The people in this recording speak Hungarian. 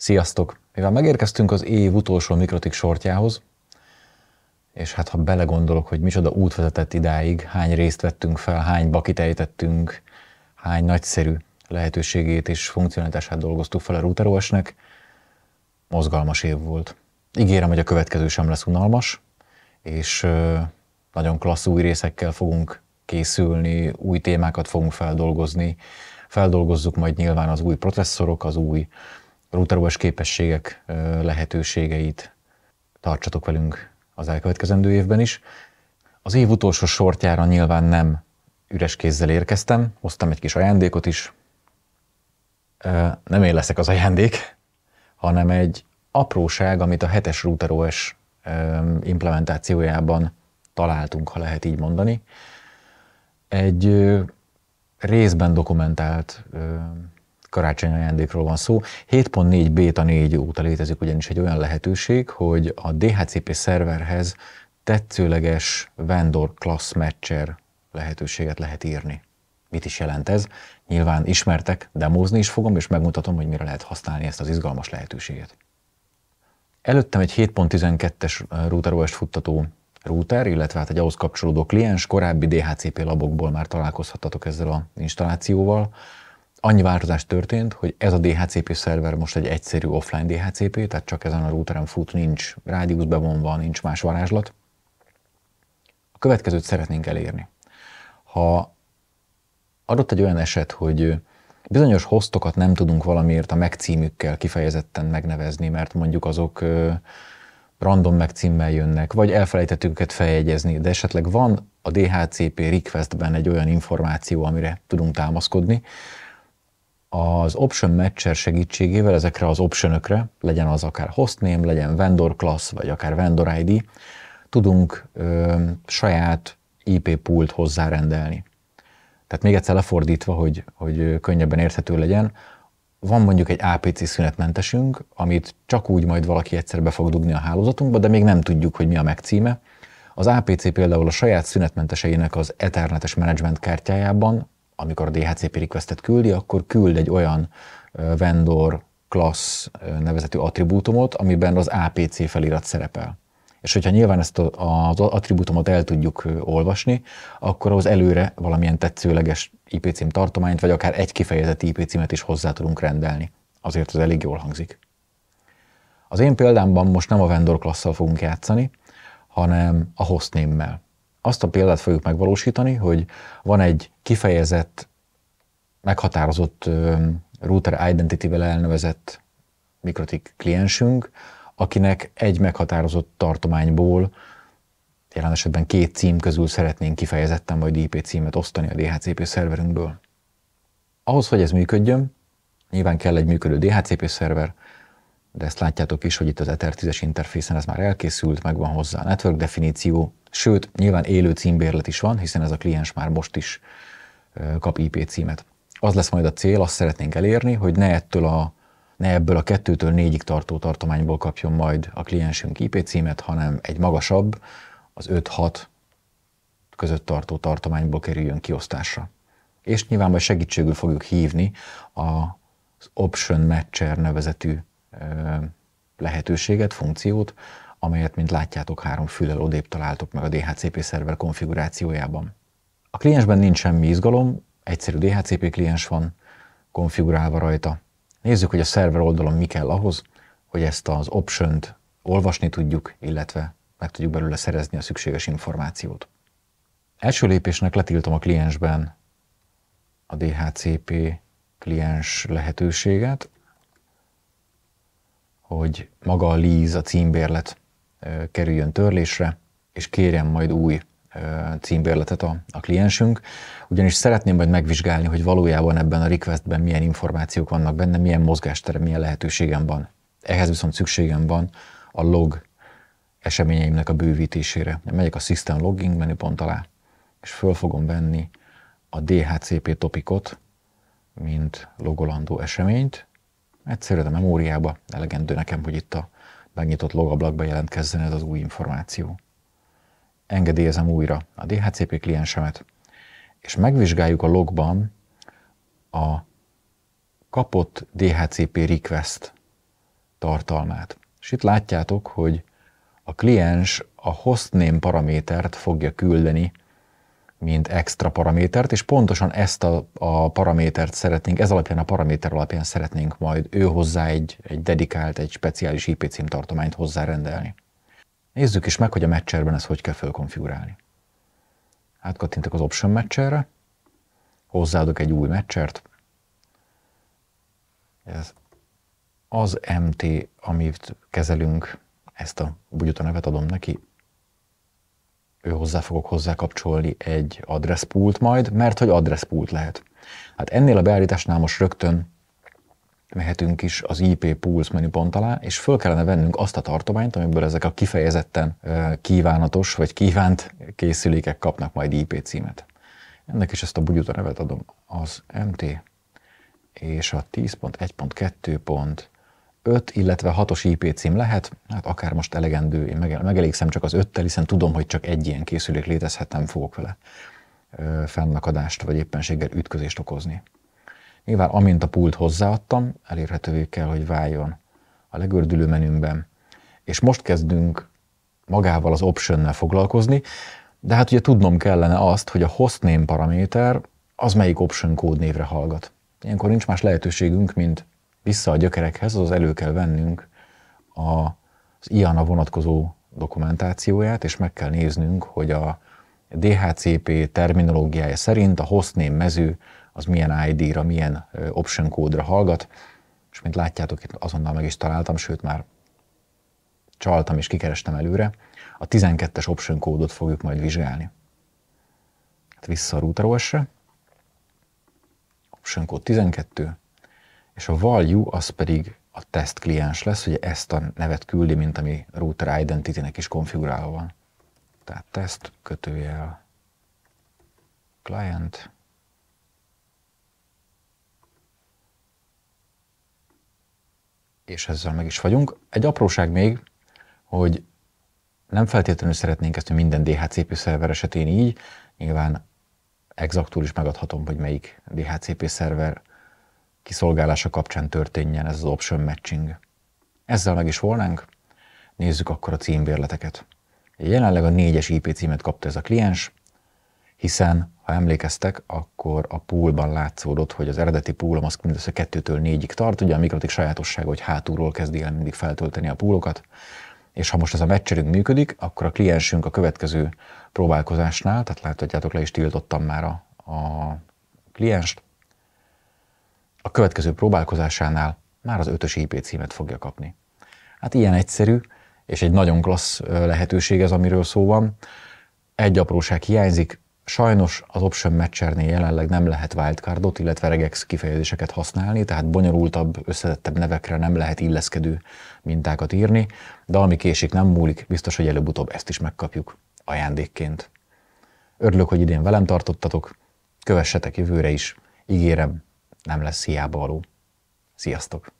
Sziasztok! Mivel megérkeztünk az év utolsó mikrotik sortjához, és hát ha belegondolok, hogy micsoda út vezetett idáig, hány részt vettünk fel, hány bakit ejtettünk, hány nagyszerű lehetőségét és funkcionalitását dolgoztuk fel a RouterOS-nek, mozgalmas év volt. Ígérem, hogy a következő sem lesz unalmas, és nagyon klassz új részekkel fogunk készülni, új témákat fogunk feldolgozni, feldolgozzuk majd nyilván az új processzorok, az új routerobas képességek lehetőségeit tartsatok velünk az elkövetkezendő évben is. Az év utolsó sortjára nyilván nem üres kézzel érkeztem, hoztam egy kis ajándékot is. Nem én leszek az ajándék, hanem egy apróság, amit a 7-es implementációjában találtunk, ha lehet így mondani. Egy részben dokumentált karácsony ajándékról van szó. 7.4 beta 4 óta létezik ugyanis egy olyan lehetőség, hogy a DHCP szerverhez tetszőleges vendor class matcher lehetőséget lehet írni. Mit is jelent ez? Nyilván ismertek, demózni is fogom, és megmutatom, hogy mire lehet használni ezt az izgalmas lehetőséget. Előttem egy 7.12-es RouterOS futtató router, illetve hát egy ahhoz kapcsolódó kliens, korábbi DHCP labokból már találkozhattatok ezzel a installációval annyi változás történt, hogy ez a DHCP szerver most egy egyszerű offline DHCP, tehát csak ezen a routeren fut, nincs rádiusz bevonva, nincs más varázslat. A következőt szeretnénk elérni. Ha adott egy olyan eset, hogy bizonyos hostokat nem tudunk valamiért a megcímükkel kifejezetten megnevezni, mert mondjuk azok random megcímmel jönnek, vagy elfelejtettük őket feljegyezni, de esetleg van a DHCP requestben egy olyan információ, amire tudunk támaszkodni, az option matcher segítségével ezekre az optionökre, legyen az akár hostname, legyen vendor class, vagy akár vendor ID, tudunk ö, saját IP pult hozzárendelni. Tehát még egyszer lefordítva, hogy, hogy könnyebben érthető legyen, van mondjuk egy APC szünetmentesünk, amit csak úgy majd valaki egyszer be fog dugni a hálózatunkba, de még nem tudjuk, hogy mi a megcíme. Az APC például a saját szünetmenteseinek az Ethernetes management kártyájában amikor a DHCP requestet küldi, akkor küld egy olyan vendor class nevezetű attribútumot, amiben az APC felirat szerepel. És hogyha nyilván ezt az attribútumot el tudjuk olvasni, akkor ahhoz előre valamilyen tetszőleges IP cím tartományt, vagy akár egy kifejezett IP címet is hozzá tudunk rendelni. Azért ez elég jól hangzik. Az én példámban most nem a vendor klasszal fogunk játszani, hanem a hostname-mel azt a példát fogjuk megvalósítani, hogy van egy kifejezett, meghatározott router identity-vel elnevezett mikrotik kliensünk, akinek egy meghatározott tartományból, jelen esetben két cím közül szeretnénk kifejezetten majd IP címet osztani a DHCP szerverünkből. Ahhoz, hogy ez működjön, nyilván kell egy működő DHCP szerver, de ezt látjátok is, hogy itt az Ether 10-es interfészen ez már elkészült, megvan hozzá a network definíció, sőt, nyilván élő címbérlet is van, hiszen ez a kliens már most is kap IP címet. Az lesz majd a cél, azt szeretnénk elérni, hogy ne ettől a ne ebből a kettőtől négyig tartó tartományból kapjon majd a kliensünk IP címet, hanem egy magasabb, az 5-6 között tartó tartományból kerüljön kiosztásra. És nyilván majd segítségül fogjuk hívni az Option Matcher nevezetű lehetőséget, funkciót, amelyet, mint látjátok, három fülel odébb találtok meg a DHCP szerver konfigurációjában. A kliensben nincs semmi izgalom, egyszerű DHCP kliens van konfigurálva rajta. Nézzük, hogy a szerver oldalon mi kell ahhoz, hogy ezt az option olvasni tudjuk, illetve meg tudjuk belőle szerezni a szükséges információt. Első lépésnek letiltom a kliensben a DHCP kliens lehetőséget, hogy maga a líz, a címbérlet kerüljön törlésre, és kérjen majd új címbérletet a, a kliensünk, ugyanis szeretném majd megvizsgálni, hogy valójában ebben a requestben milyen információk vannak benne, milyen mozgástere, milyen lehetőségem van. Ehhez viszont szükségem van a log eseményeimnek a bővítésére. Megyek a System Logging menüpont alá, és föl fogom venni a DHCP topikot, mint logolandó eseményt, egyszerűen a memóriába elegendő nekem, hogy itt a megnyitott logablakba jelentkezzen ez az új információ. Engedélyezem újra a DHCP kliensemet, és megvizsgáljuk a logban a kapott DHCP request tartalmát. És itt látjátok, hogy a kliens a hostname paramétert fogja küldeni mint extra paramétert, és pontosan ezt a, a paramétert szeretnénk, ez alapján a paraméter alapján szeretnénk majd ő hozzá egy, egy dedikált, egy speciális IP címtartományt hozzárendelni. Nézzük is meg, hogy a matcherben ezt hogy kell fölkonfigurálni. Átkattintok az Option Matcherre, hozzáadok egy új matchert, ez az MT, amit kezelünk, ezt a bugyuta nevet adom neki, hozzá fogok hozzá kapcsolni egy adresszpult majd, mert hogy adresszpult lehet. Hát ennél a beállításnál most rögtön mehetünk is az IP Pulse menüpont alá, és föl kellene vennünk azt a tartományt, amiből ezek a kifejezetten kívánatos vagy kívánt készülékek kapnak majd IP címet. Ennek is ezt a bugyuta nevet adom, az MT, és a 10.1.2. 5, illetve 6-os IP cím lehet, hát akár most elegendő, én megelégszem csak az 5-tel, hiszen tudom, hogy csak egy ilyen készülék létezhet, nem fogok vele fennakadást vagy éppenséggel ütközést okozni. Nyilván amint a pult hozzáadtam, elérhetővé kell, hogy váljon a legördülő menümben, és most kezdünk magával az optionnel foglalkozni, de hát ugye tudnom kellene azt, hogy a hostname paraméter az melyik option kódnévre hallgat. Ilyenkor nincs más lehetőségünk, mint vissza a gyökerekhez, az elő kell vennünk a, az IANA vonatkozó dokumentációját, és meg kell néznünk, hogy a DHCP terminológiája szerint a hostname mező az milyen ID-ra, milyen option kódra hallgat, és mint látjátok, itt azonnal meg is találtam, sőt már csaltam és kikerestem előre, a 12-es option kódot fogjuk majd vizsgálni. Hát vissza a router OS-re, option kód 12, és a value az pedig a test kliens lesz, hogy ezt a nevet küldi, mint ami router identity-nek is konfigurálva van. Tehát test kötőjel client, és ezzel meg is vagyunk. Egy apróság még, hogy nem feltétlenül szeretnénk ezt, hogy minden DHCP szerver esetén így, nyilván exaktul is megadhatom, hogy melyik DHCP szerver kiszolgálása kapcsán történjen ez az option matching. Ezzel meg is volnánk, nézzük akkor a címbérleteket. Jelenleg a 4-es IP címet kapta ez a kliens, hiszen ha emlékeztek, akkor a poolban látszódott, hogy az eredeti poolom az mindössze 2-től 4-ig tart, ugye a Mikrotik sajátossága, hogy hátulról kezdi el mindig feltölteni a poolokat, és ha most ez a meccserünk működik, akkor a kliensünk a következő próbálkozásnál, tehát láthatjátok, le is tiltottam már a, a klienst, a következő próbálkozásánál már az ötös IP címet fogja kapni. Hát ilyen egyszerű, és egy nagyon klassz lehetőség ez, amiről szó van. Egy apróság hiányzik, sajnos az option matchernél jelenleg nem lehet wildcardot, illetve regex kifejezéseket használni, tehát bonyolultabb, összetettebb nevekre nem lehet illeszkedő mintákat írni, de ami késik nem múlik, biztos, hogy előbb-utóbb ezt is megkapjuk ajándékként. Örülök, hogy idén velem tartottatok, kövessetek jövőre is, ígérem, nem lesz hiába való. Sziasztok!